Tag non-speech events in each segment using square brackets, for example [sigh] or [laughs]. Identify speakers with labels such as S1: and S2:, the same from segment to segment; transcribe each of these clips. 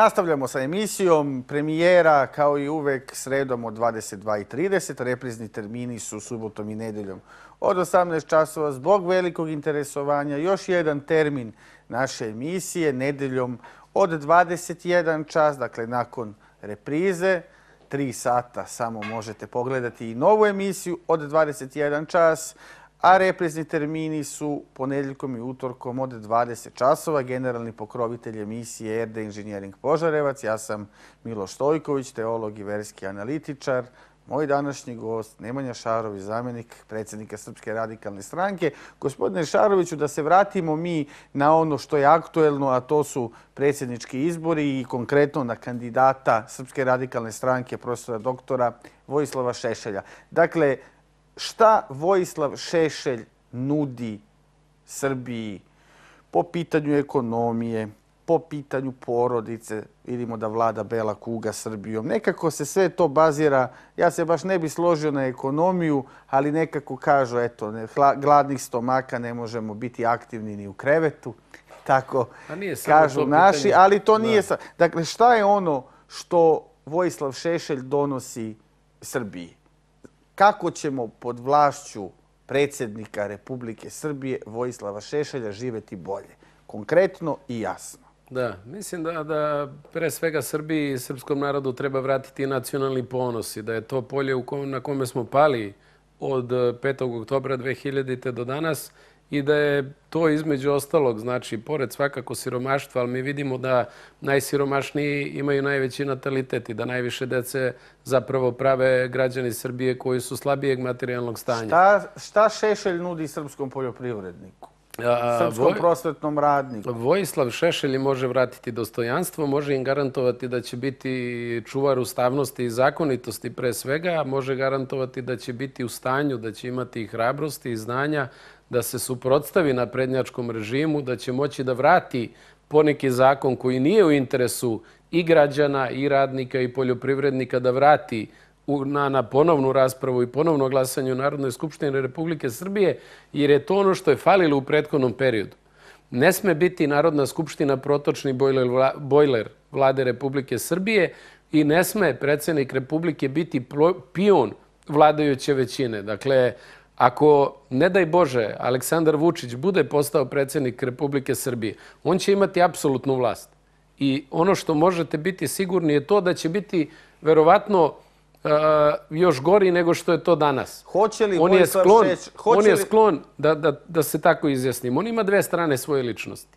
S1: Nastavljamo sa emisijom. Premijera, kao i uvek, sredom od 22.30. Reprizni termini su subotom i nedeljom od 18.00. Zbog velikog interesovanja, još jedan termin naše emisije, nedeljom od 21.00, dakle nakon reprize. Tri sata samo možete pogledati i novu emisiju od 21.00 a reprezni termini su ponedljikom i utorkom od 20 časova. Generalni pokrovitelj emisije RD Engineering Požarevac. Ja sam Miloš Stojković, teolog i verski analitičar. Moj današnji gost, Nemanja Šarović, zamjenik predsjednika Srpske radikalne stranke. Gospodine Šaroviću, da se vratimo mi na ono što je aktuelno, a to su predsjednički izbori i konkretno na kandidata Srpske radikalne stranke, profesora doktora Vojislava Šešelja. Dakle, šta Vojislav Šešelj nudi Srbiji po pitanju ekonomije, po pitanju porodice, vidimo da vlada Bela Kuga Srbijom. Nekako se sve to bazira, ja se baš ne bi složio na ekonomiju, ali nekako kažu, eto, gladnih stomaka ne možemo biti aktivni ni u krevetu, [laughs] tako
S2: pa kažu naši, ali
S1: to nije... Dakle, šta je ono što Vojislav Šešelj donosi Srbiji? kako ćemo pod vlašću predsjednika Republike Srbije Vojislava Šešelja živeti bolje. Konkretno i jasno.
S2: Da, mislim da pre svega Srbiji i srpskom narodu treba vratiti nacionalni ponos i da je to polje na kome smo pali od 5. oktobera 2000. do danas i i da je to između ostalog, znači, pored svakako siromaštva, ali mi vidimo da najsiromašniji imaju najveći natalitet i da najviše dece zapravo prave građani Srbije koji su slabijeg materijalnog stanja.
S1: Šta Šešelj nudi srpskom poljoprivredniku? Srpskom
S2: prosvetnom radniku. Vojislav Šešelji može vratiti dostojanstvo, može im garantovati da će biti čuvar ustavnosti i zakonitosti pre svega, može garantovati da će biti u stanju, da će imati i hrabrosti i znanja da se suprotstavi na prednjačkom režimu, da će moći da vrati poneki zakon koji nije u interesu i građana, i radnika, i poljoprivrednika da vrati na ponovnu raspravu i ponovno glasanje u Narodnoj skupštini Republike Srbije, jer je to ono što je falilo u prethodnom periodu. Ne sme biti Narodna skupština protočni bojler vlade Republike Srbije i ne sme predsednik Republike biti pion vladajuće većine. Dakle, Ako, ne daj Bože, Aleksandar Vučić bude postao predsjednik Republike Srbije, on će imati apsolutnu vlast. I ono što možete biti sigurni je to da će biti verovatno e, još gori nego što je to danas. Hoće li Vojislav Šeć? On je sklon da se tako izjasnim. On ima dve strane svoje ličnosti.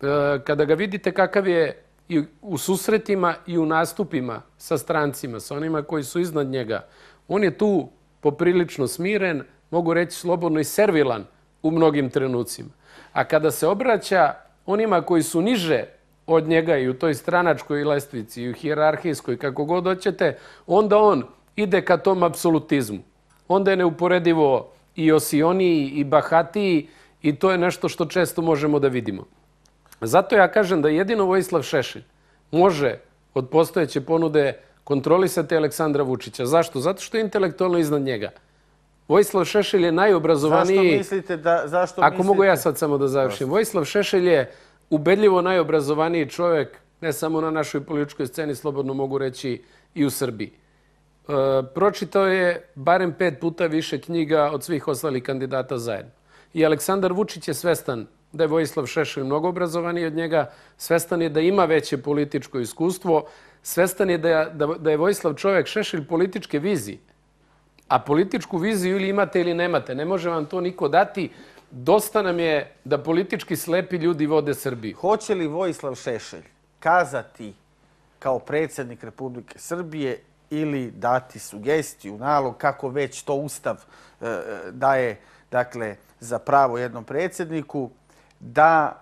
S2: E, kada ga vidite kakav je i u susretima i u nastupima sa strancima, sa onima koji su iznad njega, on je tu poprilično smiren, smiren, mogu reći slobodno i servilan u mnogim trenucima. A kada se obraća onima koji su niže od njega i u toj stranačkoj lestvici i u hijerarhijskoj, kako god hoćete, onda on ide ka tom apsolutizmu. Onda je neuporedivo i Osioniji i Bahatiji i to je nešto što često možemo da vidimo. Zato ja kažem da jedino Vojislav Šešelj može od postojeće ponude kontrolisati Aleksandra Vučića. Zašto? Zato što je intelektualno iznad njega. Zato. Vojislav Šešelj je najobrazovaniji... Zašto
S1: mislite da...
S2: Zašto Ako mislite? mogu ja sad samo da završim. Vojislav Šešelj je ubedljivo najobrazovaniji čovjek, ne samo na našoj političkoj sceni, slobodno mogu reći, i u Srbiji. E, pročitao je barem pet puta više knjiga od svih ostalih kandidata zajedno. I Aleksandar Vučić je svestan da je Vojislav Šešelj mnogo obrazovaniji od njega, svestan je da ima veće političko iskustvo, svestan je da, da, da je Vojislav čovjek Šešelj političke vizije a političku viziju ili imate ili nemate. Ne može vam to niko dati. Dosta nam je da politički slepi ljudi vode Srbiju. Hoće li Vojislav Šešelj
S1: kazati kao predsednik Republike Srbije ili dati sugestiju, nalog, kako već to ustav eh, eh, daje dakle, za pravo jednom predsedniku, da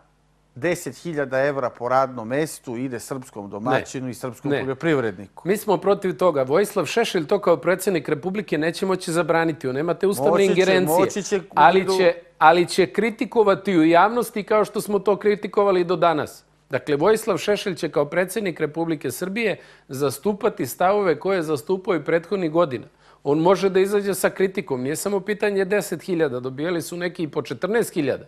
S1: 10.000 evra po radnom mestu
S2: ide srpskom domaćinu
S1: i srpskom poljoprivredniku.
S2: Mi smo protiv toga. Vojislav Šešelj to kao predsjednik Republike neće moći zabraniti. Nemate ustavne ingerencije. Moći će, moći će. Ali će kritikovati u javnosti kao što smo to kritikovali do danas. Dakle, Vojislav Šešelj će kao predsjednik Republike Srbije zastupati stavove koje zastupuje prethodnih godina. On može da izađe sa kritikom. Nije samo pitanje 10.000. Dobijali su neki i po 14.000.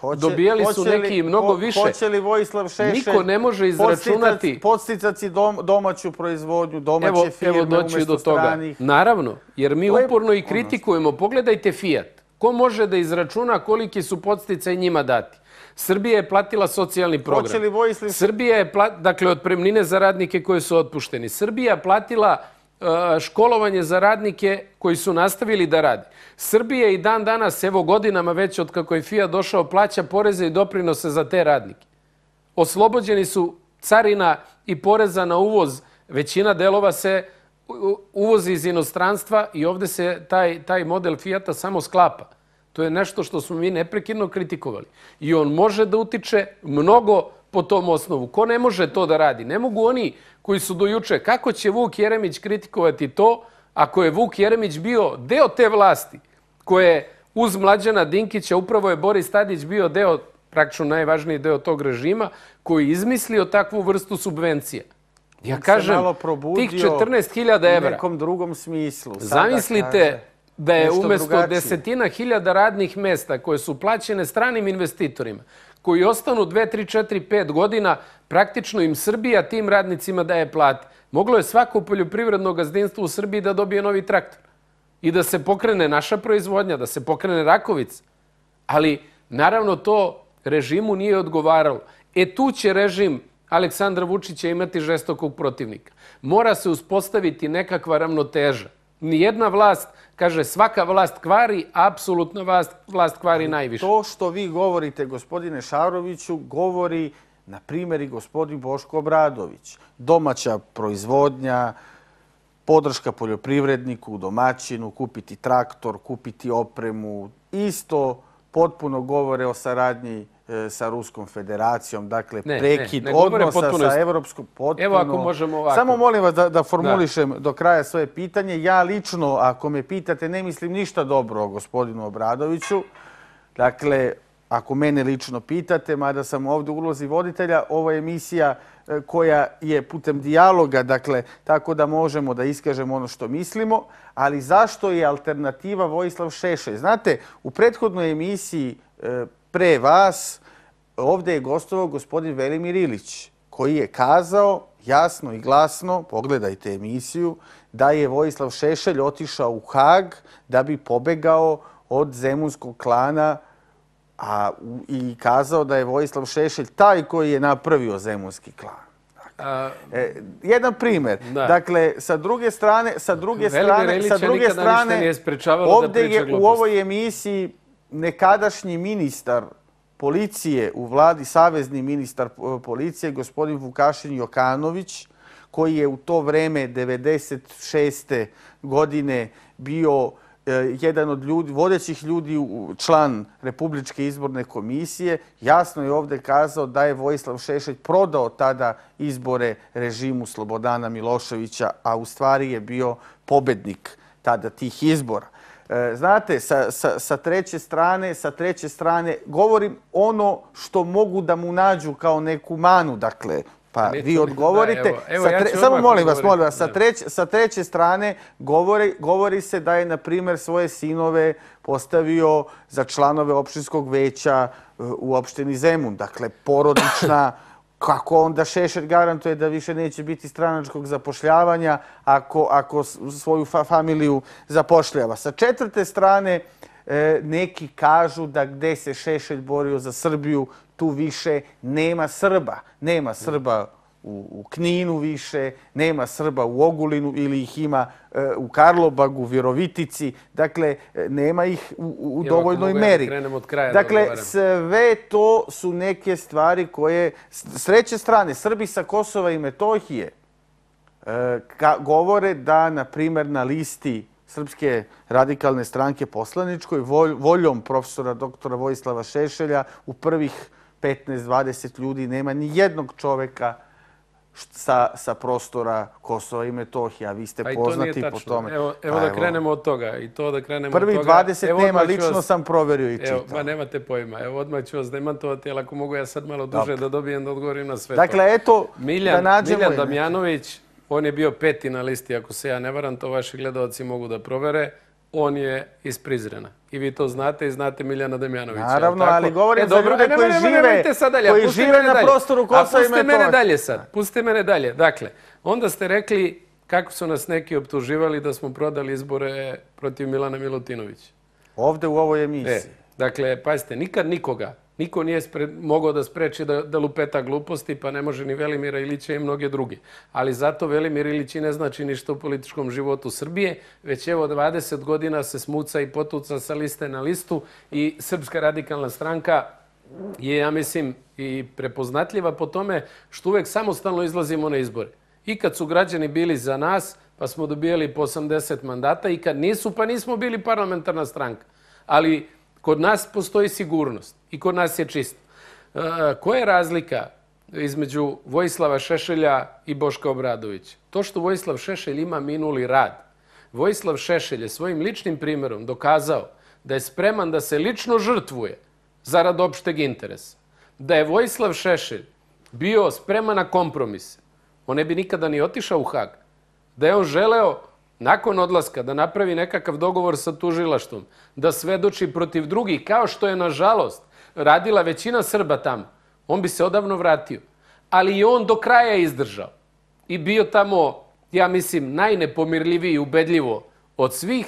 S2: Hoće, dobijali su neki li, mnogo više. Hoće li Vojislav Šešelj Niko ne može izračunati.
S1: podsticati dom, domaću proizvodnju, domaće evo, firme evo do toga. stranih?
S2: Naravno, jer mi Lep, uporno i ono kritikujemo. Pogledajte Fiat. Ko može da izračuna koliki su podsticaj njima dati? Srbija je platila socijalni program. Hoće li Vojislav Šešelj? Srbija je, plat, dakle, otpremnine za radnike koje su otpušteni. Srbija platila... E, školovanje za radnike koji su nastavili da radi. Srbije i dan danas, evo godinama već od kako je FIA došao, plaća poreze i doprinose za te radnike. Oslobođeni su carina i poreza na uvoz. Većina delova se uvozi iz inostranstva i ovde se taj model FIA-ta samo sklapa. To je nešto što smo mi neprekidno kritikovali. I on može da utiče mnogo različno po tom osnovu. Ko ne može to da radi? Ne mogu oni koji su do juče. Kako će Vuk Jeremić kritikovati to ako je Vuk Jeremić bio deo te vlasti koje uz mlađana Dinkića upravo je Boris Tadić bio deo, praktično najvažniji deo tog režima, koji je izmislio takvu vrstu subvencija. Ja kažem, tih 14.000 evra. U nekom
S1: drugom smislu.
S2: Zamislite da je umjesto desetina hiljada radnih mesta koje su plaćene stranim investitorima, koji ostanu 2, 3, 4, 5 godina, praktično im Srbija tim radnicima daje plati. Moglo je svako poljoprivredno gazdinstvo u Srbiji da dobije novi traktor i da se pokrene naša proizvodnja, da se pokrene Rakovic. Ali, naravno, to režimu nije odgovaralo. E tu će režim Aleksandra Vučića imati žestokog protivnika. Mora se uspostaviti nekakva ravnoteža. Nijedna vlast kaže svaka vlast kvari, apsolutno vlast kvari najviše.
S1: To što vi govorite, gospodine Šaroviću, govori, na primjer, i gospodin Boško Obradović. Domaća proizvodnja, podrška poljoprivredniku, domaćinu, kupiti traktor, kupiti opremu, isto potpuno govore o saradnji proizvodnja E, sa Ruskom federacijom, dakle ne, prekid ne, odnosa potpuno sa Evropskom potpuno. Evo ako možemo ovako. Samo molim vas da, da formulišem da. do kraja svoje pitanje. Ja lično, ako me pitate, ne mislim ništa dobro o gospodinu Obradoviću. Dakle, ako mene lično pitate, mada sam ovdje ulozi voditelja, ovo je emisija e, koja je putem dijaloga, dakle, tako da možemo da iskažemo ono što mislimo. Ali zašto je alternativa Vojislav Šešelj? Znate, u prethodnoj emisiji e, pre vas, ovde je gostovao gospodin Velimir Ilić, koji je kazao jasno i glasno, pogledajte emisiju, da je Vojislav Šešelj otišao u Hag da bi pobegao od zemunskog klana i kazao da je Vojislav Šešelj taj koji je napravio zemunski klan. Dakle, e, jedan primjer. Dakle, sa druge strane... Velimir Ilić je nikada ništa nije sprečavalo da priča glupost. Ovde je u ovoj emisiji nekadašnji ministar policije u vladi, savezni ministar eh, policije, gospodin Vukašin Jokanović, koji je u to vreme 1996. godine bio eh, jedan od vodećih ljudi, član Republičke izborne komisije, jasno je ovdje kazao da je Vojislav Šešelj prodao tada izbore režimu Slobodana Miloševića, a u stvari je bio pobednik tada tih izbora. E, znate, sa treće strane, sa treće strane, govorim ono što mogu da mu nađu kao neku manu, dakle, pa vi odgovorite. Samo molim vas, molim vas, sa treće strane govori se da je, na primjer, svoje sinove postavio za članove opštinskog veća e, u opštini Zemun. Dakle, porodična... [coughs] kako onda Šešer garantuje da više neće biti stranačkog zapošljavanja ako svoju familiju zapošljava. Sa četvrte strane, e, neki kažu da gde se Šešer borio za Srbiju, tu više nema Srba. Nema Srba u Srbiji u Kninu više, nema Srba u Ogulinu ili ih ima e, u Karlobagu, u Virovitici. Dakle, e, nema ih u dovoljnoj meri. Dakle, sve to su neke stvari koje... Sreće strane, Srbi sa Kosova i Metohije e, govore da, na primer, na listi Srpske radikalne stranke poslaničkoj, voljom profesora doktora Vojislava Šešelja, u prvih 15-20 ljudi nema ni jednog čoveka koji sa, sa prostora Kosova i Metohija. Vi ste poznati po tome. Evo, evo pa, da evo.
S2: krenemo od toga. I to da krenemo Prvi od toga. 20 evo, nema, lično vas... sam proverio i čitao. Ma nemate pojma. Evo, odmah ću vas demantovati, ali ako mogu ja sad malo duže Dobre. da dobijem da odgovorim na sve dakle, to. Dakle, eto, Miljan, da nađemo... Miljan Damjanović, on je bio peti na listi, ako se ja ne varam, to vaši gledalci mogu da provere. Uh, on je iz Prizrena. I vi to znate i znate Miljana Damjanovića. Naravno, ali govorim e, za ljude koji žive na prostoru Kosova i Metovića. Pustite mene dalje. Dakle, onda ste rekli kako su nas neki optuživali da smo prodali izbore protiv Milana Milutinovića.
S1: Ovde u ovoj e, emisiji.
S2: Dakle, pazite, nikad nikoga Niko nije spre, mogao da spreči da, da lupeta gluposti, pa ne može ni Velimira Ilića i mnoge druge. Ali zato Velimir Ilić i ne znači ništa u političkom životu Srbije, već evo 20 godina se smuca i potuca sa liste na listu i Srpska radikalna stranka je, ja mislim, i prepoznatljiva po tome što uvek samostalno izlazimo na izbore. I kad su građani bili za nas, pa smo dobijali po 80 mandata, i kad nisu, pa nismo bili parlamentarna stranka. Ali Kod nas postoji sigurnost i kod nas je čisto. E, koja je razlika između Vojislava Šešelja i Boška Obradovića? To što Vojislav Šešelj ima minuli rad. Vojislav Šešelj je svojim ličnim primjerom dokazao da je spreman da se lično žrtvuje zarad opšteg interesa. Da je Vojislav Šešelj bio spreman na kompromise, on ne bi nikada ni otišao u Hag. Da je on želeo nakon odlaska da napravi nekakav dogovor sa tužilaštom, da svedoči protiv drugih, kao što je nažalost radila većina Srba tamo, on bi se odavno vratio. Ali i on do kraja izdržao i bio tamo, ja mislim, najnepomirljiviji i ubedljivo od svih,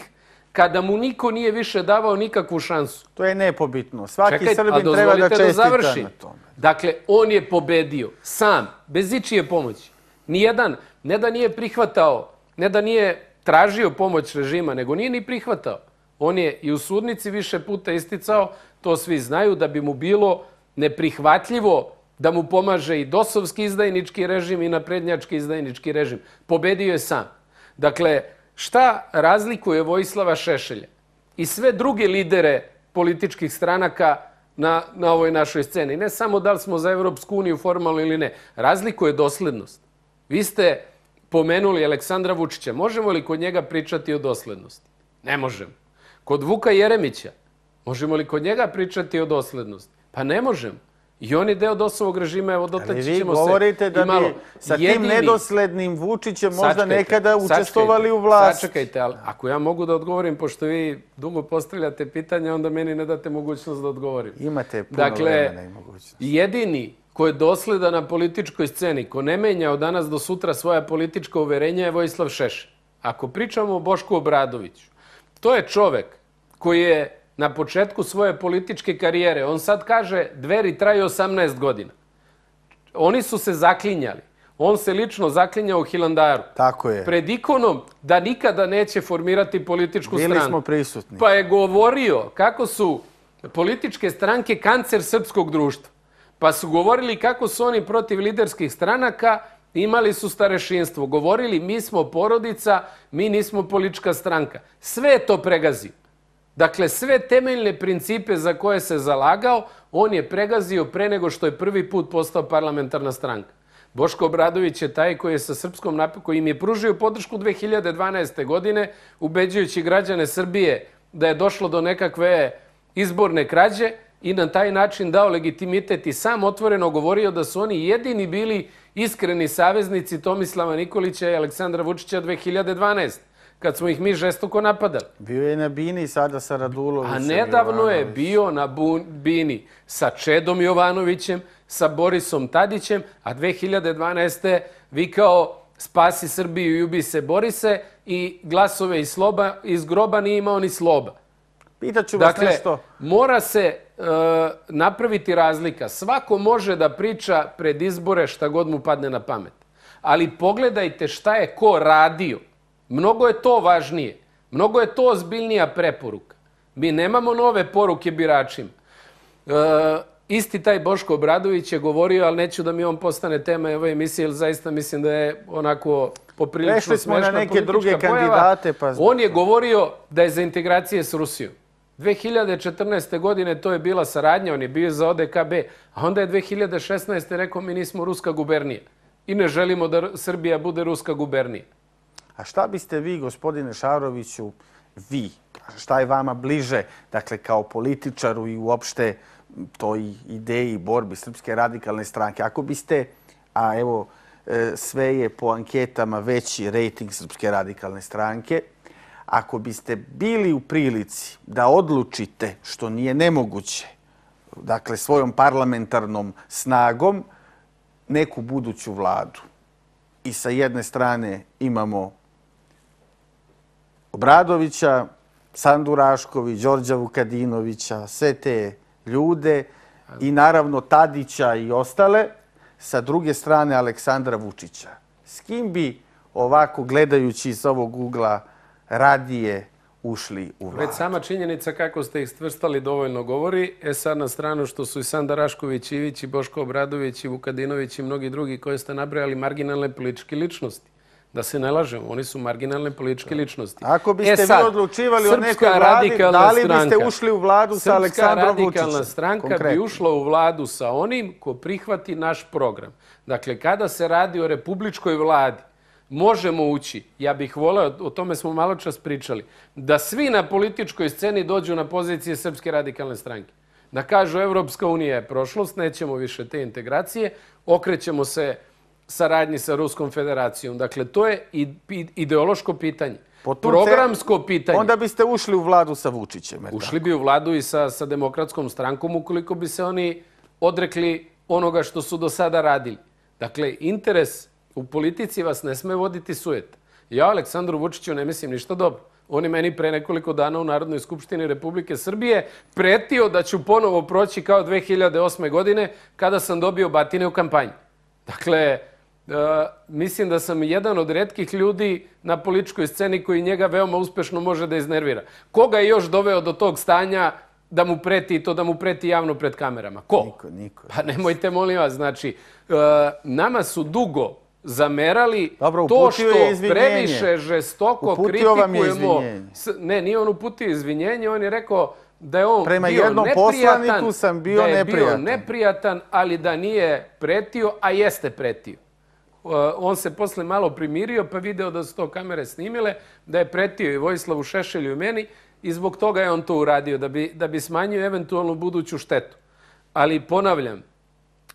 S2: kada mu niko nije više davao nikakvu šansu. To je nepobitno. Svaki Čekaj, Srbin treba da čestite na tome. Dakle, on je pobedio sam, bez ičije pomoći. Nijedan, ne da nije prihvatao, ne da nije tražio pomoć režima, nego nije ni prihvatao. On je i u sudnici više puta isticao, to svi znaju, da bi mu bilo neprihvatljivo da mu pomaže i dosovski izdajnički režim i naprednjački izdajnički režim. Pobedio je sam. Dakle, šta razlikuje Vojislava Šešelja i sve druge lidere političkih stranaka na ovoj našoj sceni? Ne samo da li smo za Evropsku uniju formalno ili ne. Razlikuje doslednost. Vi ste pomenuli Aleksandra Vučića, možemo li kod njega pričati o doslednosti? Ne možemo. Kod Vuka Jeremića, možemo li kod njega pričati o doslednosti? Pa ne možemo. I on je deo dosovog režima, evo dotaći ćemo se. Ali vi govorite da bi sa tim nedoslednim Vučićem možda nekada učestovali u vlast. Sačekajte, ali ako ja mogu da odgovorim, pošto vi dugo postavljate pitanje, onda meni ne date mogućnost da odgovorim. Imate puno dakle, vremena i mogućnost. Dakle, jedini ko je dosleda na političkoj sceni, ko ne menja od danas do sutra svoja politička uverenja je Vojislav Šešin. Ako pričamo o Bošku Obradoviću, to je čovek koji je na početku svoje političke karijere, on sad kaže dveri traju 18 godina. Oni su se zaklinjali. On se lično zaklinjao u Hilandaru. Tako je. Pred ikonom da nikada neće formirati političku Bili stranu. Bili smo prisutni. Pa je govorio kako su političke stranke kancer srpskog društva pa su govorili kako su oni protiv liderskih stranaka, imali su starešinstvo. Govorili mi smo porodica, mi nismo politička stranka. Sve to pregazi. Dakle, sve temeljne principe za koje se zalagao, on je pregazio pre nego što je prvi put postao parlamentarna stranka. Boško Obradović je taj koji je sa srpskom napisom, koji im je pružio podršku 2012. godine, ubeđujući građane Srbije da je došlo do nekakve izborne krađe, i na taj način dao legitimitet i sam otvoreno govorio da su oni jedini bili iskreni saveznici Tomislava Nikolića i Aleksandra Vučića 2012 kad smo ih mi žestoko napadali.
S1: Bio je na Bini sada sa Radulovićem. A nedavno je
S2: bio na Bini sa Čedom Jovanovićem, sa Borisom Tadićem, a 2012. vikao spasi Srbiju i ubi se Borise i glasove iz, sloba, iz groba nije imao ni sloba. Pitaću vas dakle, nešto. Dakle, mora se E, napraviti razlika. Svako može da priča pred izbore šta god mu padne na pamet. Ali pogledajte šta je ko radio. Mnogo je to važnije. Mnogo je to ozbiljnija preporuka. Mi nemamo nove poruke biračima. E, isti taj Boško Obradović je govorio, ali neću da mi on postane tema ove emisije, jer zaista mislim da je onako poprilično smešna politička pojava. Rešli smo na neke druge kandidate. Pa on je govorio da je za integracije s Rusijom. 2014. godine to je bila saradnja, on je bio za ODKB, a onda je 2016. rekao mi nismo ruska gubernija i ne želimo da Srbija bude ruska gubernija.
S1: A šta biste vi, gospodine Šaroviću, vi, šta je vama bliže, dakle, kao političaru i uopšte toj ideji borbi Srpske radikalne stranke, ako biste, a evo, e, sve je po anketama veći rejting Srpske radikalne stranke, ako biste bili u prilici da odlučite, što nije nemoguće, dakle svojom parlamentarnom snagom, neku buduću vladu. I sa jedne strane imamo Obradovića, Sandu Rašković, Đorđa Vukadinovića, sve te ljude i naravno Tadića i ostale, sa druge strane Aleksandra Vučića. S kim bi ovako gledajući iz ovog ugla učinio? radije ušli u vlad. Već
S2: sama činjenica kako ste ih stvrstali dovoljno govori. E sad na stranu što su i Sanda Rašković, Ivić, i Boško Obradović, i Vukadinović i mnogi drugi koje ste nabrojali marginalne političke ličnosti. Da se ne lažemo, oni su marginalne političke ličnosti. Ako biste e sad, vi odlučivali Srpska o nekoj vladi, da li biste ušli u vladu Srpska sa Aleksandrom Vučićem? Srpska radikalna Vučićem, stranka konkretno. bi ušla u vladu sa onim ko prihvati naš program. Dakle, kada se radi o republičkoj vladi, možemo ući, ja bih voleo, o tome smo malo čas pričali, da svi na političkoj sceni dođu na pozicije Srpske radikalne stranke. Da kažu Evropska unija je prošlost, nećemo više te integracije, okrećemo se saradnji sa Ruskom federacijom. Dakle, to je ideološko pitanje. Programsko pitanje. Onda biste ušli u vladu sa Vučićem. Ušli bi u vladu i sa demokratskom strankom ukoliko bi se oni odrekli onoga što su do sada radili. Dakle, interes U politici vas ne sme voditi sujeta. Ja Aleksandru Vučiću ne mislim ništa dobro. On je meni pre nekoliko dana u Narodnoj skupštini Republike Srbije pretio da ću ponovo proći kao 2008. godine kada sam dobio batine u kampanji. Dakle, e, mislim da sam jedan od redkih ljudi na političkoj sceni koji njega veoma uspešno može da iznervira. Koga je još doveo do tog stanja da mu preti to, da mu preti javno pred kamerama? Ko? Niko, niko. Pa nemojte, molim vas, znači, e, nama su dugo zamerali Dobro, to što previše žestoko uputio kritikujemo. Ne, nije on uputio izvinjenje, on je rekao da je on Prema bio jednom poslaniku sam bio da je neprijatan. Bio neprijatan, ali da nije pretio, a jeste pretio. Uh, on se posle malo primirio pa video da su to kamere snimile, da je pretio i Vojislavu Šešelju i meni i zbog toga je on to uradio, da bi, da bi smanjio eventualnu buduću štetu. Ali ponavljam,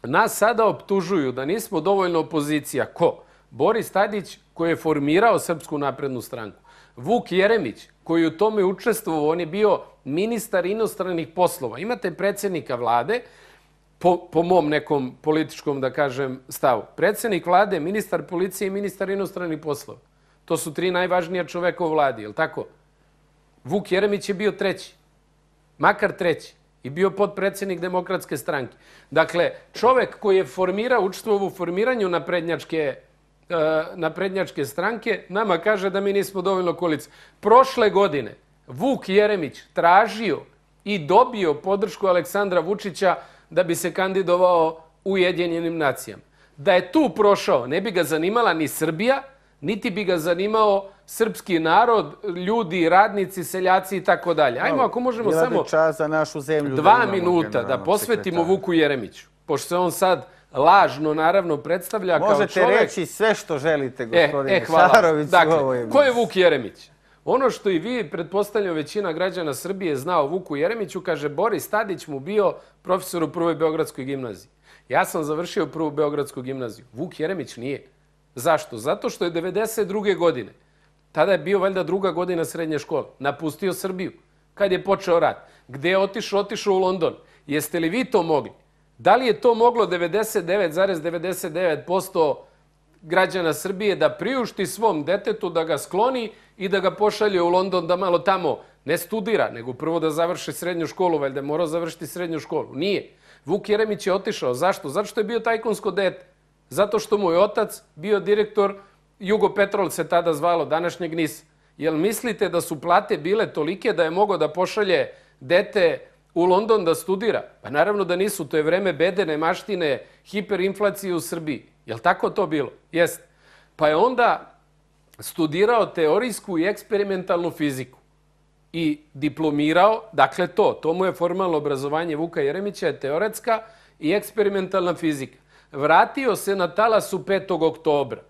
S2: Nas sada optužuju da nismo dovoljno opozicija. Ko? Boris Tadić koji je formirao Srpsku naprednu stranku. Vuk Jeremić koji u tome učestvovao, on je bio ministar inostranih poslova. Imate predsjednika vlade, po, po mom nekom političkom da kažem stavu. Predsjednik vlade, ministar policije i ministar inostranih poslova. To su tri najvažnija čoveka u vladi, je li tako? Vuk Jeremić je bio treći. Makar treći i bio podpredsjednik demokratske stranke. Dakle, čovek koji je formira, učestvovao u formiranju naprednjačke, e, naprednjačke stranke, nama kaže da mi nismo dovoljno koalicije. Prošle godine Vuk Jeremić tražio i dobio podršku Aleksandra Vučića da bi se kandidovao u Jedinjenim nacijama. Da je tu prošao, ne bi ga zanimala ni Srbija, niti bi ga zanimao srpski narod, ljudi, radnici, seljaci i tako dalje. Ajmo, ako možemo samo
S1: dva minuta da posvetimo
S2: Vuku Jeremiću, pošto se on sad lažno, naravno, predstavlja kao čovjek. Možete reći sve što želite, e, e, gospodine Šarović. Dakle, ko je Vuk Jeremić? Ono što i vi, pretpostavljam, većina građana Srbije zna o Vuku Jeremiću, kaže Boris Tadić mu bio profesor u Prvoj Beogradskoj gimnaziji. Ja sam završio Prvu Beogradsku gimnaziju. Vuk Jeremić nije. Nije. Zašto? Zato što je 1992. godine, tada je bio valjda druga godina srednje škole, napustio Srbiju kad je počeo rat. Gde je otišao? Otišao u London. Jeste li vi to mogli? Da li je to moglo 99,99% građana Srbije da priušti svom detetu, da ga skloni i da ga pošalje u London da malo tamo ne studira, nego prvo da završi srednju školu, valjda je morao završiti srednju školu. Nije. Vuk Jeremić je otišao. Zašto? Zato što je bio tajkonsko dete. Zato što mu je otac bio direktor Jugopetrol se tada zvalo današnjeg NIS. Jel mislite da su plate bile tolike da je mogo da pošalje dete u London da studira? Pa naravno da nisu. To je vreme bedene maštine, hiperinflacije u Srbiji. Jel tako to bilo? Jest. Pa je onda studirao teorijsku i eksperimentalnu fiziku i diplomirao, dakle to, to mu je formalno obrazovanje Vuka Jeremića, je teoretska i eksperimentalna fizika vratio se na talasu 5. oktobra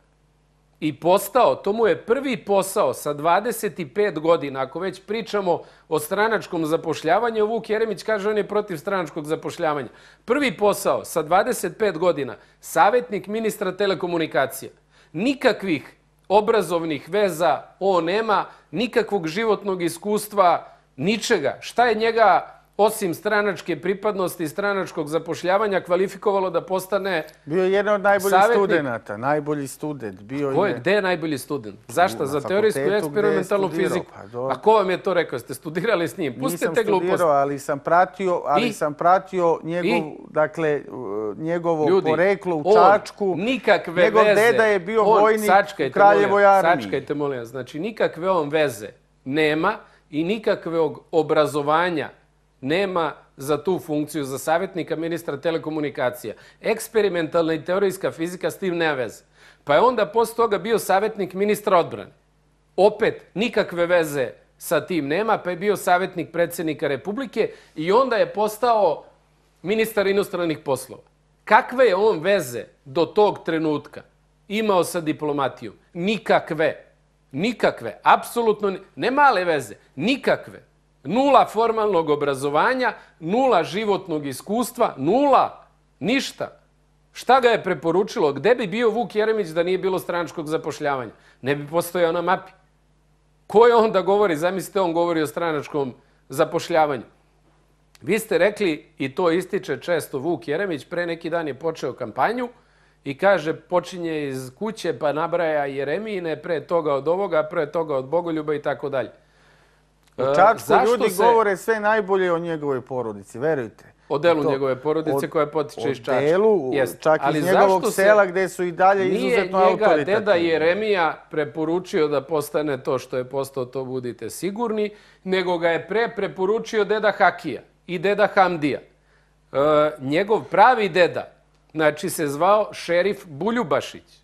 S2: i postao, to mu je prvi posao sa 25 godina, ako već pričamo o stranačkom zapošljavanju, Vuk Jeremić kaže on je protiv stranačkog zapošljavanja. Prvi posao sa 25 godina, savjetnik ministra telekomunikacija. Nikakvih obrazovnih veza on nema, nikakvog životnog iskustva, ničega. Šta je njega osim stranačke pripadnosti i stranačkog zapošljavanja, kvalifikovalo da postane savjetnik. Bio je jedan od najboljih studenta, najbolji student. Koje, gde je najbolji student? Zašto? Za teorijsku i eksperimentalnu fiziku? Pa A ko vam je to rekao? Ste studirali s njim? Pustite glupost. Nisam
S1: studirao, ali sam pratio dakle, njegovo poreklo u Čačku.
S2: Njegov deda je bio vojnik u Kraljevoj armiji. Sačkajte, molim, znači nikakve on veze nema i nikakve obrazovanja nema nema za tu funkciju, za savjetnika ministra telekomunikacija. Eksperimentalna i teorijska fizika s tim nema veze. Pa je onda posto toga bio savjetnik ministra odbrane. Opet, nikakve veze sa tim nema, pa je bio savjetnik predsjednika Republike i onda je postao ministar inostranih poslova. Kakve je on veze do tog trenutka imao sa diplomatijom? Nikakve. Nikakve. Apsolutno ne male veze. Nikakve. Nikakve nula formalnog obrazovanja, nula životnog iskustva, nula, ništa. Šta ga je preporučilo? Gde bi bio Vuk Jeremić da nije bilo stranačkog zapošljavanja? Ne bi postojao na mapi. Ko je on da govori? Zamislite, on govori o stranačkom zapošljavanju. Vi ste rekli, i to ističe često Vuk Jeremić, pre neki dan je počeo kampanju i kaže, počinje iz kuće, pa nabraja Jeremijine, pre toga od ovoga, pre toga od Bogoljuba i tako dalje. U e, Čačku ljudi govore
S1: sve najbolje o njegovoj porodici, verujte. O delu njegove porodice koja potiče iz Čačka. O delu, čak iz njegovog sela gde su i dalje izuzetno autoritetni. Nije njega deda
S2: Jeremija preporučio da postane to što je postao, to budite sigurni, nego ga je pre preporučio deda Hakija i deda Hamdija. E, njegov pravi deda, znači se zvao šerif Buljubašić.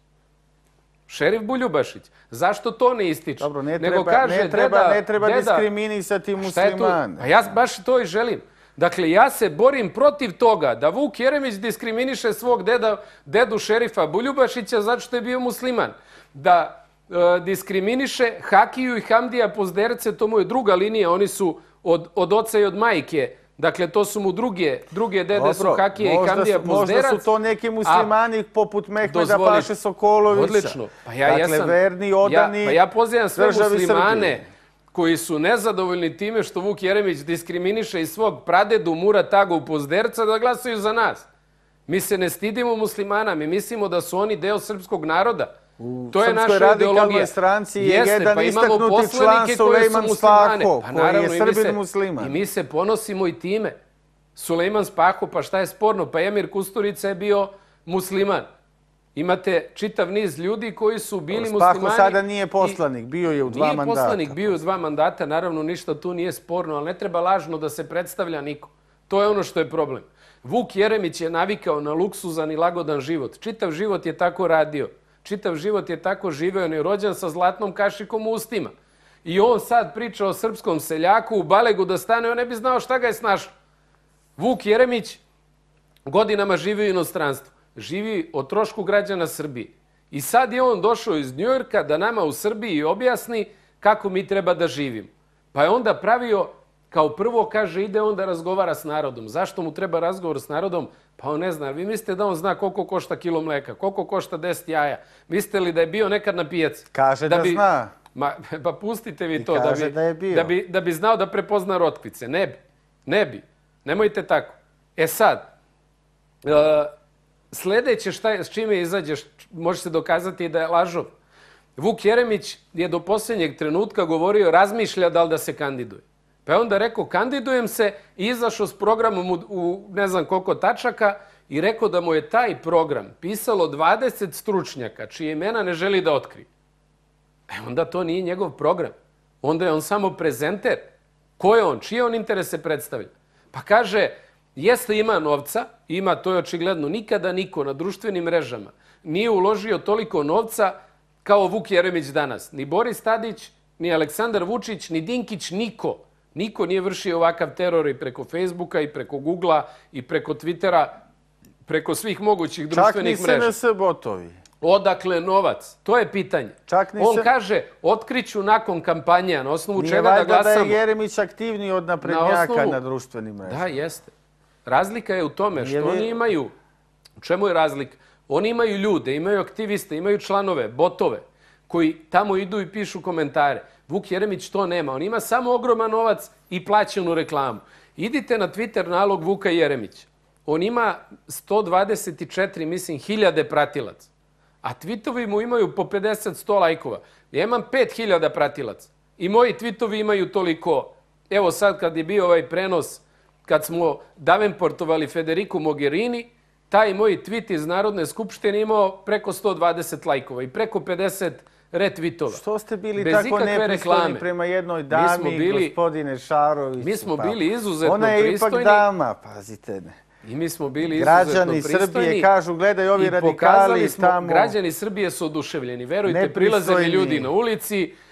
S2: Šerif Buljubašić. Zašto to ne ističe? Dobro, ne treba, kaže, ne treba, ne treba deda, diskriminisati muslimane. A ja baš to i želim. Dakle, ja se borim protiv toga da Vuk Jeremić diskriminiše svog deda, dedu šerifa Buljubašića zato što je bio musliman. Da e, diskriminiše Hakiju i Hamdija Pozderce, to mu je druga linija. Oni su od, od oca i od majke Dakle, to su mu druge, druge dede Dobro, su Hakije možda, i Kandija Pozderac. Možda su to neki muslimani
S1: a, poput Mehmeda Paše Sokolovića. Odlično. Pa ja dakle, jesam, verni, odani ja, Pa ja pozivam sve muslimane Srbije.
S2: koji su nezadovoljni time što Vuk Jeremić diskriminiše i svog pradedu Mura Tago u Pozderca da glasaju za nas. Mi se ne stidimo muslimana, mi mislimo da su oni deo srpskog naroda. Mm. To je naša ideologija. stranci je Jeste, jedan pa istaknuti član Sulejman Spako, pa naravno, koji je srbin i se, musliman. I mi se ponosimo i time. Sulejman Spako, pa šta je sporno? Pa Emir Kusturica je bio musliman. Imate čitav niz ljudi koji su bili Spako muslimani. Spako sada nije poslanik,
S1: i, bio je u dva nije mandata. Nije poslanik,
S2: bio je u dva mandata. Naravno, ništa tu nije sporno, ali ne treba lažno da se predstavlja niko. To je ono što je problem. Vuk Jeremić je navikao na luksuzan i lagodan život. Čitav život je tako radio čitav život je tako živeo, on je rođen sa zlatnom kašikom u ustima. I on sad priča o srpskom seljaku u Balegu da stane, on ne bi znao šta ga je snašao. Vuk Jeremić godinama živi u inostranstvu. Živi o trošku građana Srbije. I sad je on došao iz Njujorka da nama u Srbiji objasni kako mi treba da živimo. Pa je onda pravio kao prvo kaže ide on da razgovara s narodom. Zašto mu treba razgovor s narodom? Pa on ne zna. Vi mislite da on zna koliko košta kilo mleka, koliko košta 10 jaja? Mislite li da je bio nekad na pijaci? Kaže da, da bi... zna. Ma, [laughs] pa pustite vi I to. Da bi, da, je bio. Da, bi, da bi znao da prepozna rotkvice. Ne bi. Ne bi. Nemojte tako. E sad, uh, sljedeće šta je, s čime izađeš, može se dokazati da je lažov. Vuk Jeremić je do posljednjeg trenutka govorio, razmišlja da li da se kandiduje. Pa je onda rekao, kandidujem se, izašao s programom u ne znam koliko tačaka i rekao da mu je taj program pisalo 20 stručnjaka čije imena ne želi da otkri. E onda to nije njegov program. Onda je on samo prezenter. Ko je on? Čije on interese predstavlja? Pa kaže, jeste ima novca, ima to je očigledno, nikada niko na društvenim mrežama nije uložio toliko novca kao Vuk Jeremić danas. Ni Boris Tadić, ni Aleksandar Vučić, ni Dinkić, niko. Niko. Niko nije vršio ovakav teror i preko Facebooka i preko Googlea i preko Twittera, preko svih mogućih društvenih mreža. Čak ni
S1: SNS botovi.
S2: Odakle novac? To je pitanje. On kaže, otkriću nakon kampanja na osnovu čega da glasamo. Nije valjda da je
S1: Jeremić aktivniji od naprednjaka na
S2: društvenim mrežama. Da, jeste. Razlika je u tome što oni imaju... U čemu je razlika? Oni imaju ljude, imaju aktiviste, imaju članove, botove koji tamo idu i pišu komentare. Vuk Jeremić to nema. On ima samo ogroman novac i plaćenu reklamu. Idite na Twitter nalog Vuka Jeremića. On ima 124, mislim, hiljade pratilac. A tvitovi mu imaju po 50-100 lajkova. Ja imam 5000 pratilac. I moji tvitovi imaju toliko. Evo sad kad je bio ovaj prenos, kad smo davenportovali Federiku Mogherini, taj moj tvit iz Narodne skupštine imao preko 120 lajkova i preko 50 lajkova retvitova. Što ste bili Bez tako nepristojni prema jednoj dami, bili,
S1: gospodine Šarović? Mi smo pa- bili izuzetno pristojni. Ona je pristojni. ipak dama,
S2: pazite. Ne. I mi smo bili građani izuzetno Srbije pristojni. Građani Srbije kažu, gledaj ovi radikali smo, tamo. Građani Srbije su oduševljeni. Verujte, prilaze mi ljudi na ulici. Ne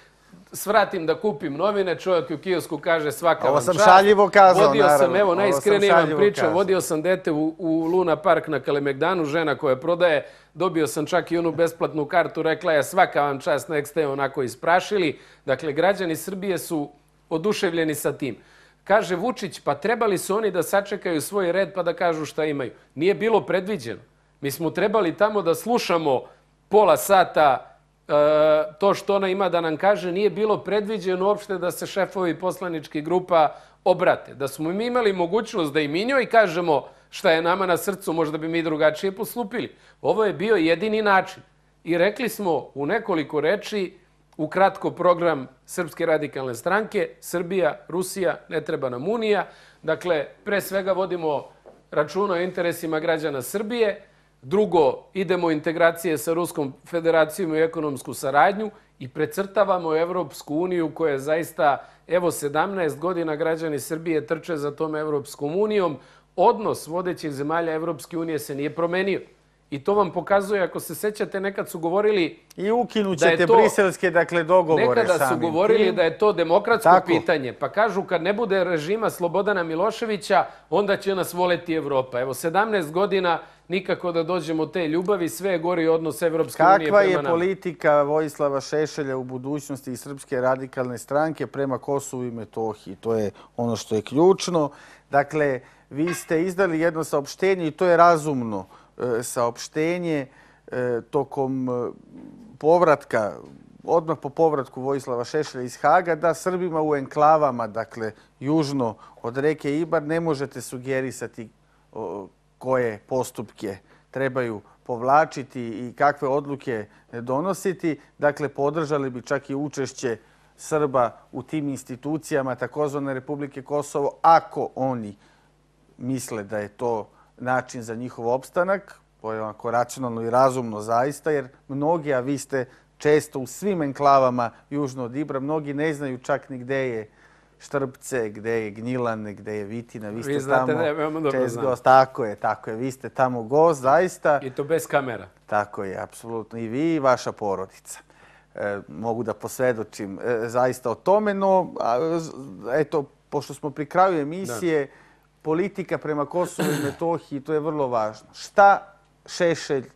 S2: svratim da kupim novine, čovjek u kiosku kaže svaka vam čast. Ovo sam šaljivo kazao, vodio naravno. Sam, evo, najiskrenije vam pričam, vodio sam dete u, u Luna Park na Kalemegdanu, žena koja prodaje, dobio sam čak i onu besplatnu kartu, rekla je svaka vam čast, nek ste onako isprašili. Dakle, građani Srbije su oduševljeni sa tim. Kaže Vučić, pa trebali su oni da sačekaju svoj red pa da kažu šta imaju. Nije bilo predviđeno. Mi smo trebali tamo da slušamo pola sata uh, E, to što ona ima da nam kaže nije bilo predviđeno uopšte da se šefovi poslaničkih grupa obrate. Da smo mi imali mogućnost da i mi njoj kažemo šta je nama na srcu, možda bi mi drugačije poslupili. Ovo je bio jedini način. I rekli smo u nekoliko reči, u kratko program Srpske radikalne stranke, Srbija, Rusija, ne treba nam Unija. Dakle, pre svega vodimo računa o interesima građana Srbije, drugo, idemo integracije sa Ruskom federacijom i ekonomsku saradnju i precrtavamo Evropsku uniju koja je zaista, evo, 17 godina građani Srbije trče za tom Evropskom unijom. Odnos vodećih zemalja Evropske unije se nije promenio. I to vam pokazuje, ako se sećate, nekad su govorili... I ukinućete to, briselske
S1: dakle, dogovore sami. Nekada su govorili tim. da
S2: je to demokratsko Tako. pitanje. Pa kažu, kad ne bude režima Slobodana Miloševića, onda će nas voleti Evropa. Evo, 17 godina nikako da dođemo te ljubavi, sve je gori odnos Evropske unije prema nama. Kakva je
S1: politika Vojislava Šešelja u budućnosti i Srpske radikalne stranke prema Kosovu i Metohiji? To je ono što je ključno. Dakle, vi ste izdali jedno saopštenje i to je razumno e, saopštenje e, tokom e, povratka, odmah po povratku Vojislava Šešelja iz Haga, da Srbima u enklavama, dakle, južno od reke Ibar, ne možete sugerisati koje postupke trebaju povlačiti i kakve odluke donositi. Dakle, podržali bi čak i učešće Srba u tim institucijama takozvane Republike Kosovo ako oni misle da je to način za njihov opstanak, to je onako racionalno i razumno zaista, jer mnogi, a vi ste često u svim enklavama južno od Ibra, mnogi ne znaju čak ni gde je Srba Štrbce, gde je Gnjilan, gde je Vitina, vi ste vi znate, tamo. Vi znate, ja veoma dobro znam. Gost. Tako je, tako je, vi ste tamo gost, zaista. I to bez kamera. Tako je, apsolutno. I vi i vaša porodica. E, mogu da posvedočim e, zaista o tome, no, a, eto, pošto smo pri kraju emisije, da. politika prema Kosovo i Metohiji, to je vrlo važno. Šta Šešelj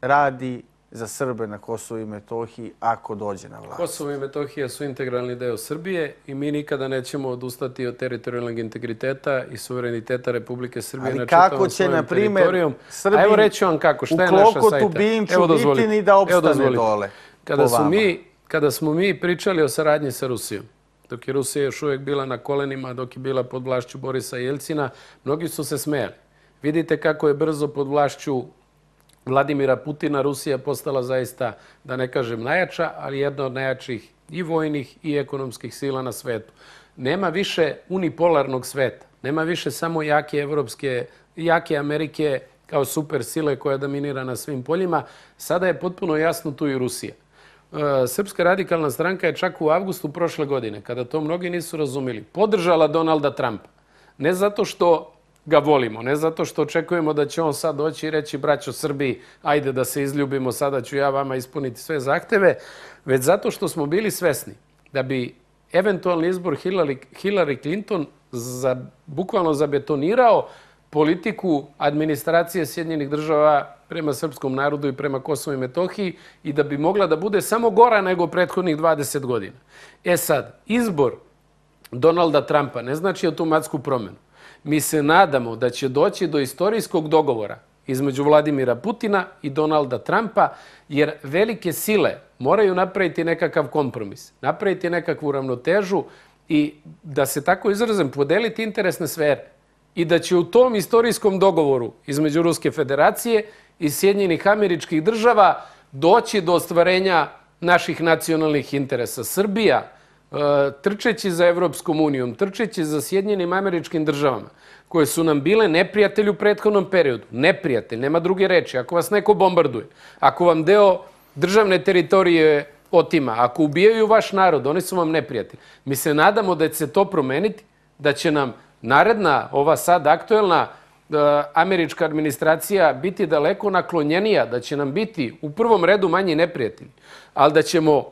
S1: radi za Srbe na Kosovo i Metohiji ako dođe na
S2: vlast? Kosovo i Metohija su integralni deo Srbije i mi nikada nećemo odustati od teritorijalnog integriteta i suvereniteta Republike Srbije na čitavom svojom teritorijom. Ali kako će, na primjer, Srbi Evo reći vam kako, šta je naša sajta? U klokotu Bimču biti ni da obstane dole. Kada, su mi, kada smo mi pričali o saradnji sa Rusijom, dok je Rusija još uvijek bila na kolenima, dok je bila pod vlašću Borisa Jelcina, mnogi su se smijali. Vidite kako je brzo pod vlašću Vladimira Putina Rusija postala zaista, da ne kažem, najjača, ali jedna od najjačih i vojnih i ekonomskih sila na svetu. Nema više unipolarnog sveta, nema više samo jake evropske, jake Amerike kao super sile koja dominira na svim poljima. Sada je potpuno jasno tu i Rusija. E, Srpska radikalna stranka je čak u avgustu prošle godine, kada to mnogi nisu razumili, podržala Donalda Trumpa. Ne zato što ga volimo. Ne zato što očekujemo da će on sad doći i reći braćo Srbi, ajde da se izljubimo, sada ću ja vama ispuniti sve zahteve, već zato što smo bili svesni da bi eventualni izbor Hillary Clinton za, bukvalno zabetonirao politiku administracije Sjedinjenih država prema srpskom narodu i prema Kosovo i Metohiji i da bi mogla da bude samo gora nego prethodnih 20 godina. E sad, izbor Donalda Trumpa ne znači automatsku promenu mi se nadamo da će doći do istorijskog dogovora između Vladimira Putina i Donalda Trumpa, jer velike sile moraju napraviti nekakav kompromis, napraviti nekakvu ravnotežu i da se tako izrazem podeliti interesne svere i da će u tom istorijskom dogovoru između Ruske federacije i Sjedinjenih američkih država doći do ostvarenja naših nacionalnih interesa. Srbija E, trčeći za Evropskom unijom, trčeći za Sjedinjenim američkim državama, koje su nam bile neprijatelj u prethodnom periodu. Neprijatelj, nema druge reči. Ako vas neko bombarduje, ako vam deo državne teritorije otima, ako ubijaju vaš narod, oni su vam neprijatelji. Mi se nadamo da će se to promeniti, da će nam naredna, ova sad aktuelna e, američka administracija biti daleko naklonjenija, da će nam biti u prvom redu manji neprijatelji, ali da ćemo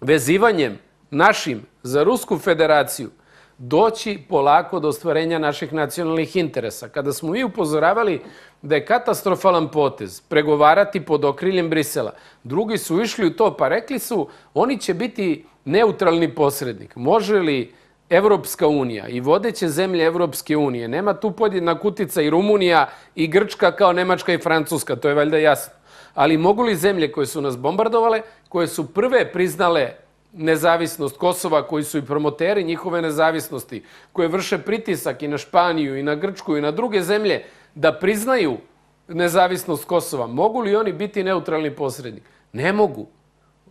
S2: vezivanjem našim za Rusku federaciju doći polako do ostvarenja naših nacionalnih interesa. Kada smo mi upozoravali da je katastrofalan potez pregovarati pod okriljem Brisela, drugi su išli u to pa rekli su oni će biti neutralni posrednik. Može li Evropska unija i vodeće zemlje Evropske unije, nema tu podjedna kutica i Rumunija i Grčka kao Nemačka i Francuska, to je valjda jasno. Ali mogu li zemlje koje su nas bombardovale, koje su prve priznale nezavisnost Kosova, koji su i promoteri njihove nezavisnosti, koje vrše pritisak i na Španiju, i na Grčku, i na druge zemlje, da priznaju nezavisnost Kosova, mogu li oni biti neutralni posrednik? Ne mogu.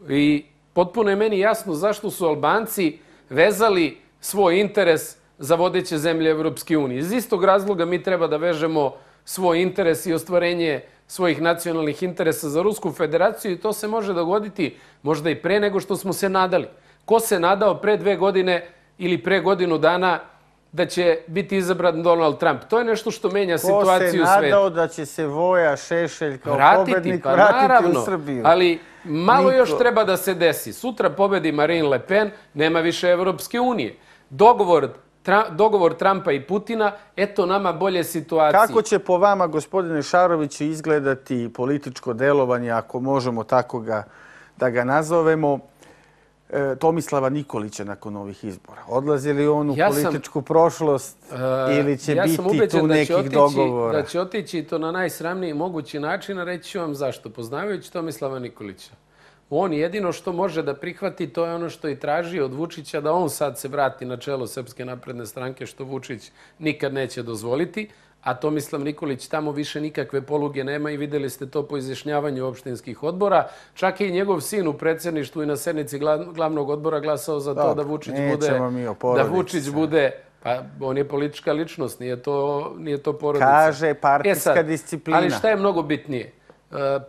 S2: I potpuno je meni jasno zašto su Albanci vezali svoj interes za vodeće zemlje Evropske unije. Iz istog razloga mi treba da vežemo svoj interes i ostvarenje Evropske unije svojih nacionalnih interesa za Rusku federaciju i to se može dogoditi možda i pre nego što smo se nadali. Ko se nadao pre dve godine ili pre godinu dana da će biti izabran Donald Trump? To je nešto što menja Ko situaciju u svetu. Ko se nadao
S1: da će se Voja Šešelj kao vratiti, pobednik pa, vratiti naravno, u Srbiju? Ali
S2: malo Niko. još treba da se desi. Sutra pobedi Marine Le Pen, nema više Evropske unije. Dogovor tra, dogovor Trumpa i Putina, eto nama bolje situacije. Kako će
S1: po vama, gospodine Šaroviću, izgledati političko delovanje, ako možemo tako ga, da ga nazovemo, e, Tomislava Nikolića nakon ovih izbora? Odlazi li on u ja političku sam, prošlost e, ili će ja biti sam tu nekih otići, dogovora? Da će
S2: otići to na najsramniji mogući način, a reći ću vam zašto. Poznavajući Tomislava Nikolića, On jedino što može da prihvati, to je ono što i traži od Vučića, da on sad se vrati na čelo Srpske napredne stranke, što Vučić nikad neće dozvoliti. A Tomislav Nikolić tamo više nikakve poluge nema i videli ste to po izjašnjavanju opštinskih odbora. Čak i njegov sin u predsjedništu i na sednici glavnog odbora glasao za to da Vučić bude... Da Vučić bude... Pa on je politička ličnost, nije to, nije to porodica. Kaže partijska e sad, disciplina. Ali šta je mnogo bitnije?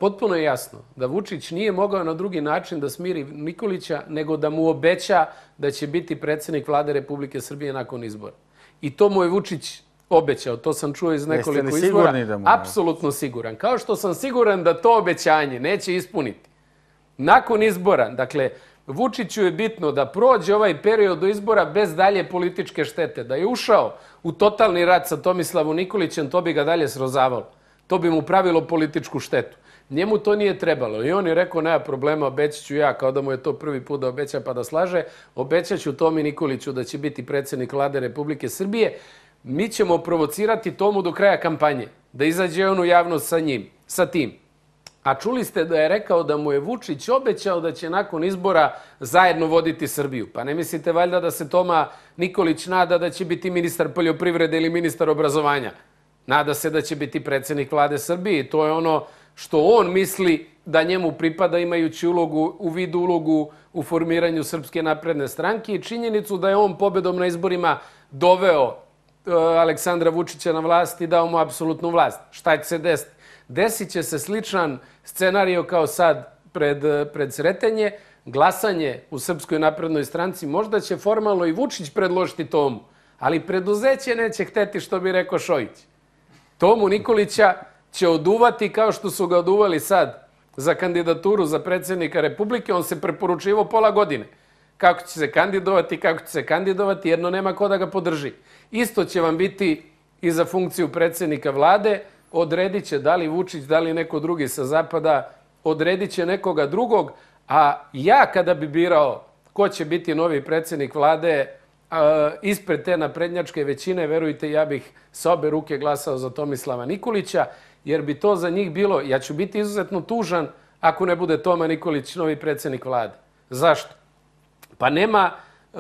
S2: potpuno je jasno da Vučić nije mogao na drugi način da smiri Nikolića nego da mu obeća da će biti predsjednik vlade Republike Srbije nakon izbora. I to mu je Vučić obećao. To sam čuo iz nekoliko izbora. Jeste da mu je? Apsolutno siguran. Kao što sam siguran da to obećanje neće ispuniti. Nakon izbora, dakle, Vučiću je bitno da prođe ovaj period do izbora bez dalje političke štete. Da je ušao u totalni rat sa Tomislavu Nikolićem, to bi ga dalje srozavalo. To bi mu pravilo političku štetu. Njemu to nije trebalo. I on je rekao, nema problema, obećaću ja, kao da mu je to prvi put da obeća pa da slaže. Obećaću Tomi Nikoliću da će biti predsjednik vlade Republike Srbije. Mi ćemo provocirati Tomu do kraja kampanje, da izađe on u javnost sa njim, sa tim. A čuli ste da je rekao da mu je Vučić obećao da će nakon izbora zajedno voditi Srbiju. Pa ne mislite valjda da se Toma Nikolić nada da će biti ministar poljoprivrede ili ministar obrazovanja? Ne. Nada se da će biti predsjednik vlade Srbije i to je ono što on misli da njemu pripada imajući ulogu, u vidu ulogu u formiranju Srpske napredne stranke i činjenicu da je on pobedom na izborima doveo e, Aleksandra Vučića na vlast i dao mu apsolutnu vlast. Šta će se desiti? Desit će se sličan scenario kao sad pred, pred sretenje, glasanje u Srpskoj naprednoj stranci. Možda će formalno i Vučić predložiti tomu, ali preduzeće neće hteti što bi rekao Šojić. Tomu Nikolića će oduvati kao što su ga oduvali sad za kandidaturu za predsjednika Republike. On se preporučivo pola godine kako će se kandidovati, kako će se kandidovati, jedno nema ko da ga podrži. Isto će vam biti i za funkciju predsjednika vlade. Odredit će da li Vučić, da li neko drugi sa zapada, odredit će nekoga drugog. A ja kada bi birao ko će biti novi predsjednik vlade, ne znam ispred te naprednjačke većine, verujte, ja bih s obe ruke glasao za Tomislava Nikolića, jer bi to za njih bilo, ja ću biti izuzetno tužan ako ne bude Toma Nikolić novi predsjednik vlade. Zašto? Pa nema e,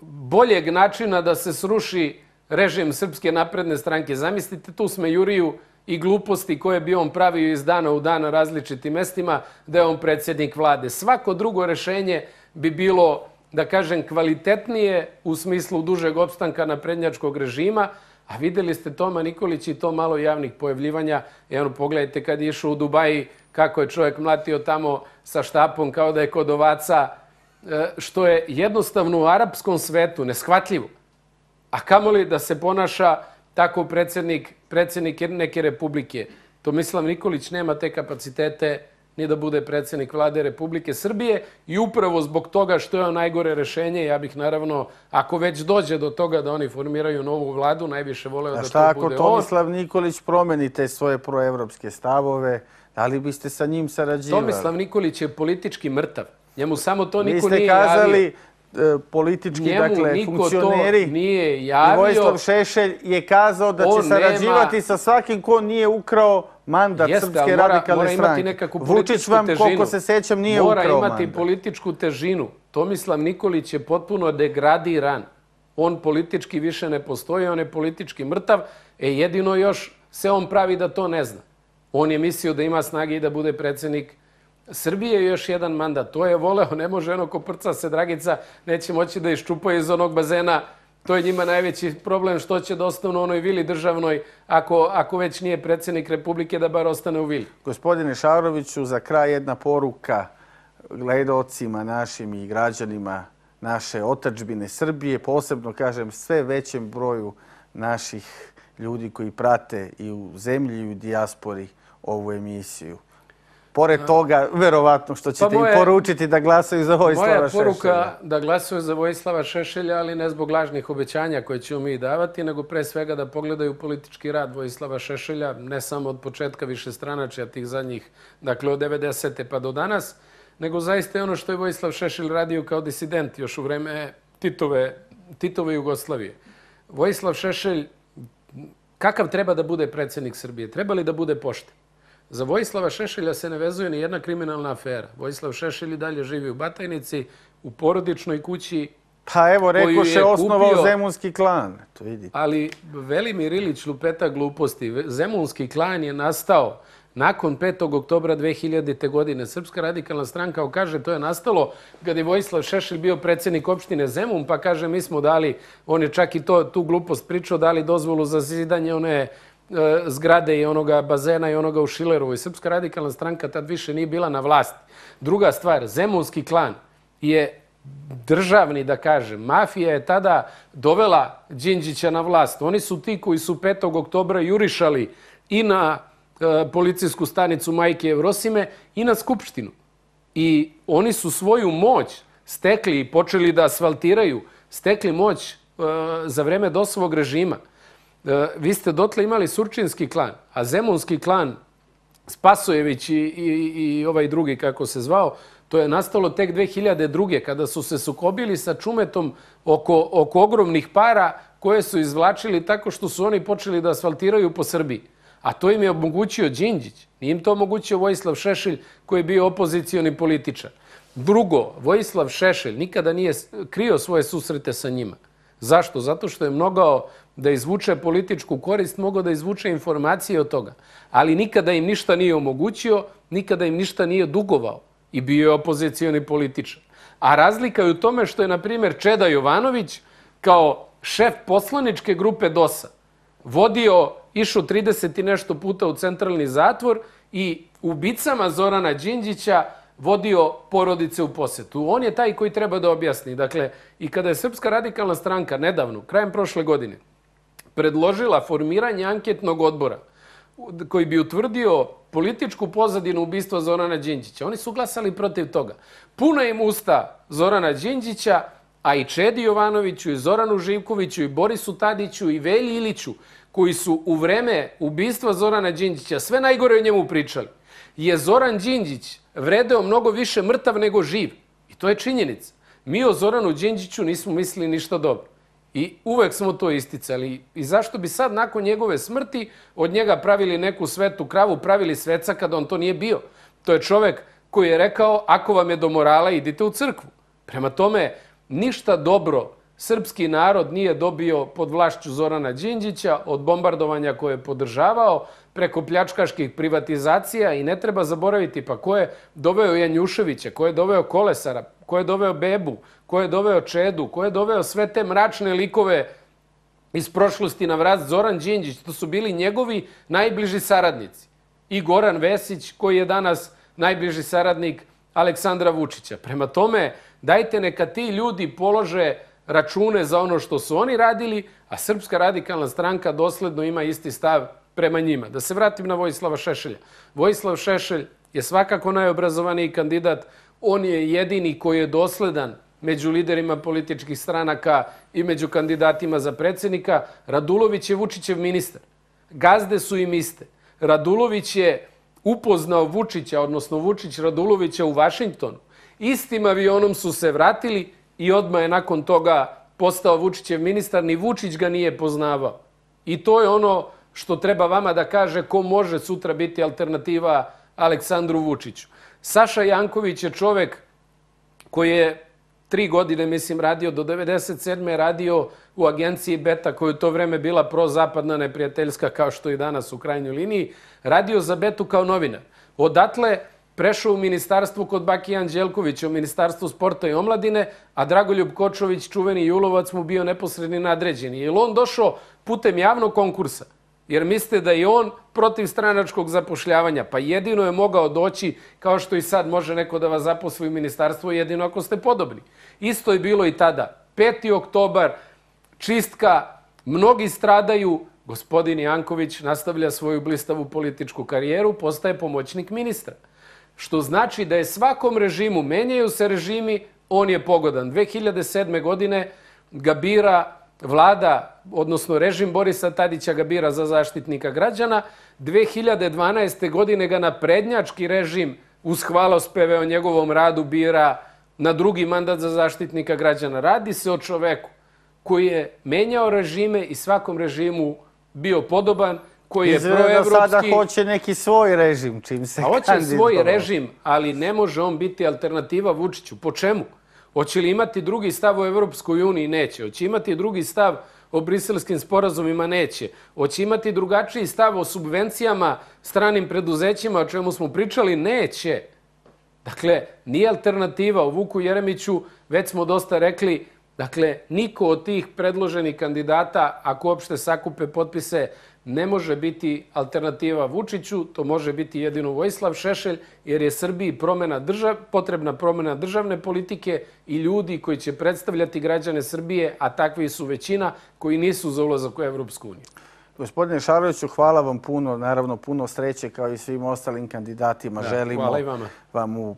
S2: boljeg načina da se sruši režim Srpske napredne stranke. Zamislite, tu sme Juriju i gluposti koje bi on pravio iz dana u dana različitim mestima da je on predsjednik vlade. Svako drugo rešenje bi bilo da kažem, kvalitetnije u smislu dužeg opstanka naprednjačkog režima, a videli ste Toma Nikolić i to malo javnih pojavljivanja. Evo, ono, pogledajte kad je išao u Dubaji, kako je čovjek mlatio tamo sa štapom kao da je kod ovaca, e, što je jednostavno u arapskom svetu neshvatljivo. A kamoli da se ponaša tako predsjednik, predsjednik neke republike? Tomislav Nikolić nema te kapacitete uh, ni da bude predsjednik vlade Republike Srbije i upravo zbog toga što je najgore rešenje, ja bih naravno, ako već dođe do toga da oni formiraju novu vladu, najviše voleo da to bude on. A šta ako Tomislav
S1: Nikolić promeni te svoje proevropske stavove, da li biste sa njim sarađivali? Tomislav
S2: Nikolić je politički mrtav. Njemu samo to niko nije javio e, politički, dakle, funkcioneri. Njemu niko to nije javio. Vojislav
S1: Šešelj je kazao da će sarađivati
S2: sa svakim ko
S1: nije ukrao mandat Jeste, Srpske mora, radikale mora imati stranke. Vučić vam, težinu. koliko se sećam, nije mora ukrao mandat. Mora imati
S2: političku težinu. Tomislav Nikolić je potpuno degradiran. On politički više ne postoji, on je politički mrtav. E jedino još se on pravi da to ne zna. On je mislio da ima snage i da bude predsednik Srbije još jedan mandat. To je voleo, ne može ono ko prca se dragica, neće moći da iščupa iz onog bazena To je njima najveći problem što će dostavno onoj vili državnoj ako već nije predsjednik Republike da bar ostane u vili.
S1: Gospodine Šaroviću, za kraj jedna poruka gledocima našim i građanima naše otačbine Srbije, posebno kažem sve većem broju naših ljudi koji prate i u zemlji i u dijaspori ovu emisiju pored toga, verovatno, što ćete pa moje, im poručiti da glasaju za Vojislava Šešelja. Moja poruka Šešelja.
S2: da glasaju za Vojislava Šešelja, ali ne zbog lažnih obećanja koje ćemo mi davati, nego pre svega da pogledaju politički rad Vojislava Šešelja, ne samo od početka više stranačija tih zadnjih, dakle od 90. pa do danas, nego zaista je ono što je Vojislav Šešelj radio kao disident još u vreme Titove, Titove Jugoslavije. Vojislav Šešelj, kakav treba da bude predsjednik Srbije? Treba li da bude pošten? Za Vojislava Šešelja se ne vezuje ni jedna kriminalna afera. Vojislav Šešelj i dalje živi u Batajnici, u porodičnoj kući Pa evo, rekao se osnovao Zemunski klan. To vidite. Ali Velimir Ilić lupeta gluposti. Zemunski klan je nastao nakon 5. oktobra 2000. godine. Srpska radikalna stranka kaže to je nastalo kada je Vojislav Šešelj bio predsjednik opštine Zemun, pa kaže mi smo dali, on je čak i to, tu glupost pričao, dali dozvolu za zidanje one uh, E, zgrade i onoga bazena i onoga u Šileru. I Srpska radikalna stranka tad više nije bila na vlasti. Druga stvar, Zemunski klan je državni, da kažem. Mafija je tada dovela Đinđića na vlast. Oni su ti koji su 5. oktobra jurišali i na e, policijsku stanicu Majke Evrosime i na Skupštinu. I oni su svoju moć stekli i počeli da asfaltiraju, stekli moć e, za vreme dosovog režima. Znači, E, vi ste dotle imali Surčinski klan, a Zemunski klan, Spasojević i, i, i ovaj drugi kako se zvao, to je nastalo tek 2002. kada su se sukobili sa čumetom oko, oko ogromnih para koje su izvlačili tako što su oni počeli da asfaltiraju po Srbiji. A to im je omogućio Đinđić. Nije im to omogućio Vojislav Šešelj koji je bio opozicioni političar. Drugo, Vojislav Šešelj nikada nije krio svoje susrete sa njima. Zašto? Zato što je mnogo da izvuče političku korist, mogao da izvuče informacije od toga. Ali nikada im ništa nije omogućio, nikada im ništa nije dugovao i bio je opozicijani političan. A razlika je u tome što je, na primjer, Čeda Jovanović kao šef poslaničke grupe DOS-a vodio, išu 30 i nešto puta u centralni zatvor i ubicama Zorana Đinđića vodio porodice u posetu. On je taj koji treba da objasni. Dakle, i kada je Srpska radikalna stranka nedavno, krajem prošle godine, predložila formiranje anketnog odbora koji bi utvrdio političku pozadinu ubistva Zorana Đinđića. Oni su glasali protiv toga. Puno im usta Zorana Đinđića, a i Čedi Jovanoviću, i Zoranu Živkoviću, i Borisu Tadiću, i Velji Iliću, koji su u vreme ubistva Zorana Đinđića sve najgore o njemu pričali, je Zoran Đinđić vredeo mnogo više mrtav nego živ. I to je činjenica. Mi o Zoranu Đinđiću nismo mislili ništa dobro. I uvek smo to isticali. I zašto bi sad nakon njegove smrti od njega pravili neku svetu kravu, pravili sveca kada on to nije bio? To je čovek koji je rekao, ako vam je do morala, idite u crkvu. Prema tome, ništa dobro srpski narod nije dobio pod vlašću Zorana Đinđića od bombardovanja koje je podržavao preko pljačkaških privatizacija i ne treba zaboraviti pa ko je doveo Janjuševića, ko je doveo Kolesara, ko je doveo Bebu, ko je doveo Čedu, ko je doveo sve te mračne likove iz prošlosti na vrat Zoran Đinđić. To su bili njegovi najbliži saradnici. I Goran Vesić koji je danas najbliži saradnik Aleksandra Vučića. Prema tome, dajte neka ti ljudi polože uh, račune za ono što su oni radili, a Srpska radikalna stranka dosledno ima isti stav prema njima. Da se vratim na Vojislava Šešelja. Vojislav Šešelj je svakako najobrazovaniji kandidat. On je jedini koji je dosledan među liderima političkih stranaka i među kandidatima za predsjednika. Radulović je Vučićev ministar. Gazde su im iste. Radulović je upoznao Vučića, odnosno Vučić Radulovića u Vašingtonu. Istim avionom su se vratili i i odmah je nakon toga postao Vučićev ministar, ni Vučić ga nije poznavao. I to je ono što treba vama da kaže ko može sutra biti alternativa Aleksandru Vučiću. Saša Janković je čovek koji je tri godine, mislim, radio do 1997. je radio u agenciji Beta, koja je u to vreme bila prozapadna, neprijateljska, kao što i danas u krajnjoj liniji, radio za Betu kao novina. Odatle, prešao u ministarstvu kod Baki Anđelković u ministarstvu sporta i omladine, a Dragoljub Kočović, čuveni julovac, mu bio neposredni nadređen. Je li on došao putem javnog konkursa? Jer mislite da je on protiv stranačkog zapošljavanja, pa jedino je mogao doći, kao što i sad može neko da vas zaposli u ministarstvo, jedino ako ste podobni. Isto je bilo i tada. 5. oktobar, čistka, mnogi stradaju, gospodin Janković nastavlja svoju blistavu političku karijeru, postaje pomoćnik ministra što znači da je svakom režimu, menjaju se režimi, on je pogodan. 2007. godine ga bira vlada, odnosno režim Borisa Tadića ga bira za zaštitnika građana. 2012. godine ga na prednjački režim, uz hvalospeve o njegovom radu, bira na drugi mandat za zaštitnika građana. Radi se o čoveku koji je menjao režime i svakom režimu bio podoban koji je proevropski... Izredno sada hoće
S1: neki svoj režim čim se kandidova. Hoće svoj režim,
S2: ali ne može on biti alternativa Vučiću. Po čemu? Hoće li imati drugi stav o Evropskoj uniji? Neće. Hoće imati drugi stav o briselskim sporazumima? Neće. Hoće imati drugačiji stav o subvencijama stranim preduzećima, o čemu smo pričali? Neće. Dakle, nije alternativa o Vuku Jeremiću, već smo dosta rekli, dakle, niko od tih predloženih kandidata, ako uopšte sakupe potpise, ne može biti alternativa Vučiću, to može biti jedino Vojislav Šešelj, jer je Srbiji potrebna promjena državne politike i ljudi koji će predstavljati građane Srbije, a takvi su većina koji nisu za ulazak u Evropsku uniju.
S1: Gospodine Šaroviću, hvala vam puno, naravno puno sreće kao i svim ostalim kandidatima. Želimo vam u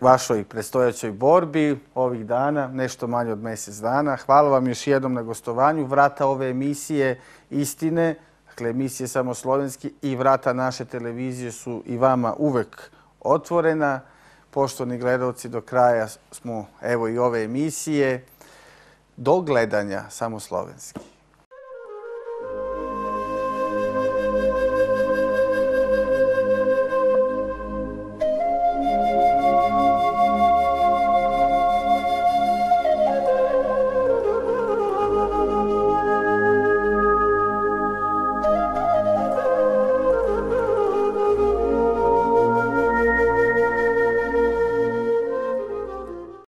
S1: vašoj predstojaćoj borbi ovih dana, nešto manje od mjesec dana. Hvala vam još jednom na gostovanju. Vrata ove emisije istine Dakle, emisije samo slovenski i vrata naše televizije su i vama uvek otvorena. Poštovni gledalci, do kraja smo, evo i ove emisije, do gledanja samo slovenski.